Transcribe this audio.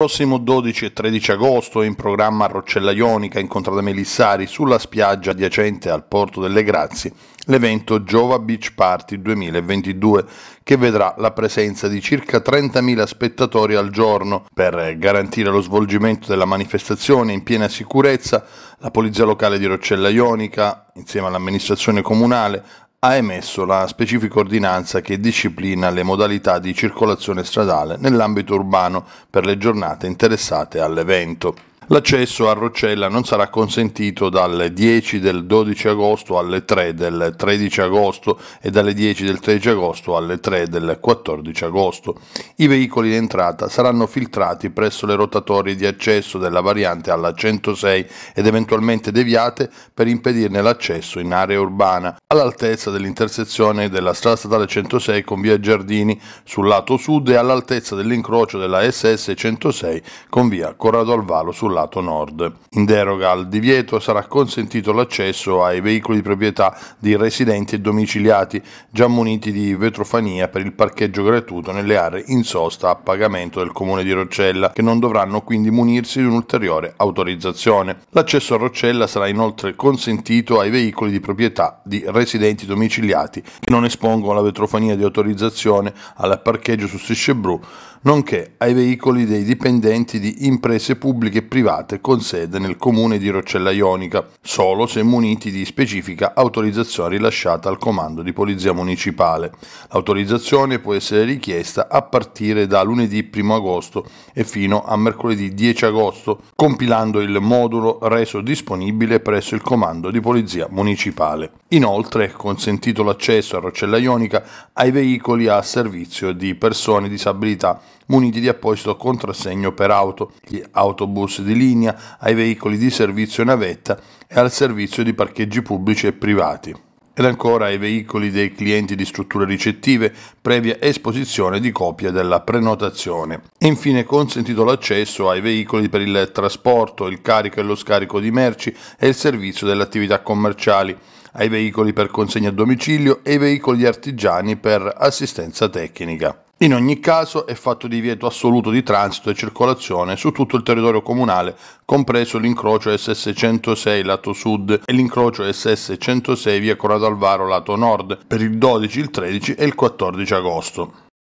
prossimo 12 e 13 agosto in programma a Roccella Ionica, in contrada Melissari, sulla spiaggia adiacente al porto delle Grazie, l'evento Giova Beach Party 2022, che vedrà la presenza di circa 30.000 spettatori al giorno. Per garantire lo svolgimento della manifestazione in piena sicurezza, la Polizia Locale di Roccella Ionica, insieme all'amministrazione comunale, ha emesso la specifica ordinanza che disciplina le modalità di circolazione stradale nell'ambito urbano per le giornate interessate all'evento. L'accesso a Roccella non sarà consentito dalle 10 del 12 agosto alle 3 del 13 agosto e dalle 10 del 13 agosto alle 3 del 14 agosto. I veicoli d'entrata saranno filtrati presso le rotatorie di accesso della variante alla 106 ed eventualmente deviate per impedirne l'accesso in area urbana, all'altezza dell'intersezione della strada statale 106 con via Giardini sul lato sud e all'altezza dell'incrocio della SS 106 con via Corrado Alvalo sul lato lato nord. In deroga al divieto sarà consentito l'accesso ai veicoli di proprietà di residenti e domiciliati già muniti di vetrofania per il parcheggio gratuito nelle aree in sosta a pagamento del comune di Roccella, che non dovranno quindi munirsi di un'ulteriore autorizzazione. L'accesso a Roccella sarà inoltre consentito ai veicoli di proprietà di residenti domiciliati che non espongono la vetrofania di autorizzazione al parcheggio su Strisce Bru, nonché ai veicoli dei dipendenti di imprese pubbliche e private private con sede nel comune di Roccella Ionica, solo se muniti di specifica autorizzazione rilasciata al comando di polizia municipale. L'autorizzazione può essere richiesta a partire da lunedì 1 agosto e fino a mercoledì 10 agosto, compilando il modulo reso disponibile presso il comando di polizia municipale. Inoltre è consentito l'accesso a Roccella Ionica ai veicoli a servizio di persone disabilità muniti di apposito contrassegno per auto, gli autobus di linea, ai veicoli di servizio navetta e al servizio di parcheggi pubblici e privati ed ancora ai veicoli dei clienti di strutture ricettive, previa esposizione di copia della prenotazione. E infine consentito l'accesso ai veicoli per il trasporto, il carico e lo scarico di merci e il servizio delle attività commerciali ai veicoli per consegna a domicilio e ai veicoli artigiani per assistenza tecnica. In ogni caso è fatto divieto assoluto di transito e circolazione su tutto il territorio comunale, compreso l'incrocio SS106 lato sud e l'incrocio SS106 via Corradalvaro lato nord, per il 12, il 13 e il 14 agosto.